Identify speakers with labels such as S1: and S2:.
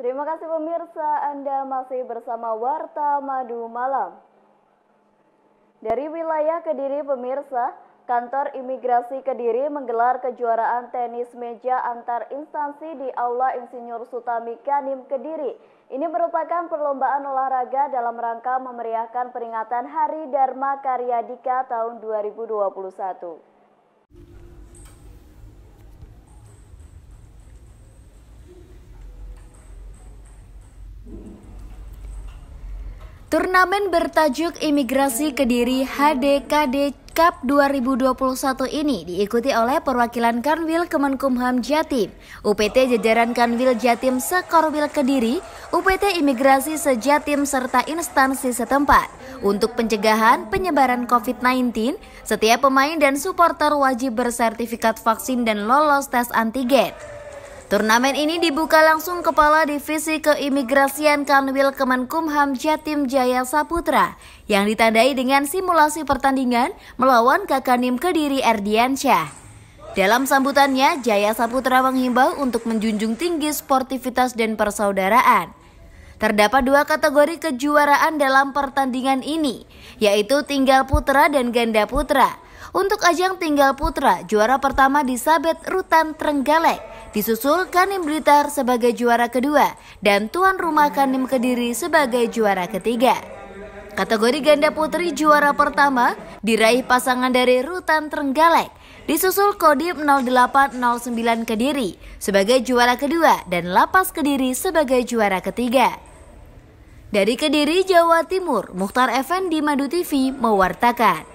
S1: Terima kasih pemirsa, Anda masih bersama Warta Madu Malam. Dari wilayah Kediri pemirsa, Kantor Imigrasi Kediri menggelar kejuaraan tenis meja antar instansi di Aula Insinyur Sutami Kanim Kediri. Ini merupakan perlombaan olahraga dalam rangka memeriahkan peringatan Hari Dharma Karyadika tahun 2021.
S2: Turnamen bertajuk Imigrasi Kediri HDKD Cup 2021 ini diikuti oleh perwakilan Kanwil Kemenkumham Jatim, UPT jajaran Kanwil Jatim Sekorwil Kediri, UPT Imigrasi Sejatim serta instansi setempat. Untuk pencegahan penyebaran COVID-19, setiap pemain dan supporter wajib bersertifikat vaksin dan lolos tes antigen. Turnamen ini dibuka langsung Kepala Divisi Keimigrasian Kanwil Kemenkumham Jatim Jaya Saputra yang ditandai dengan simulasi pertandingan melawan Kakanim Kediri Erdiansyah. Dalam sambutannya, Jaya Saputra menghimbau untuk menjunjung tinggi sportivitas dan persaudaraan. Terdapat dua kategori kejuaraan dalam pertandingan ini, yaitu tinggal putra dan ganda putra. Untuk ajang tinggal putra, juara pertama di disabet Rutan Trenggalek, disusul Kanim Blitar sebagai juara kedua dan tuan rumah Kanim Kediri sebagai juara ketiga. Kategori ganda putri juara pertama diraih pasangan dari Rutan Trenggalek, disusul Kodim 0809 Kediri sebagai juara kedua dan Lapas Kediri sebagai juara ketiga. Dari Kediri, Jawa Timur, Mukhtar Effendi Madu TV mewartakan.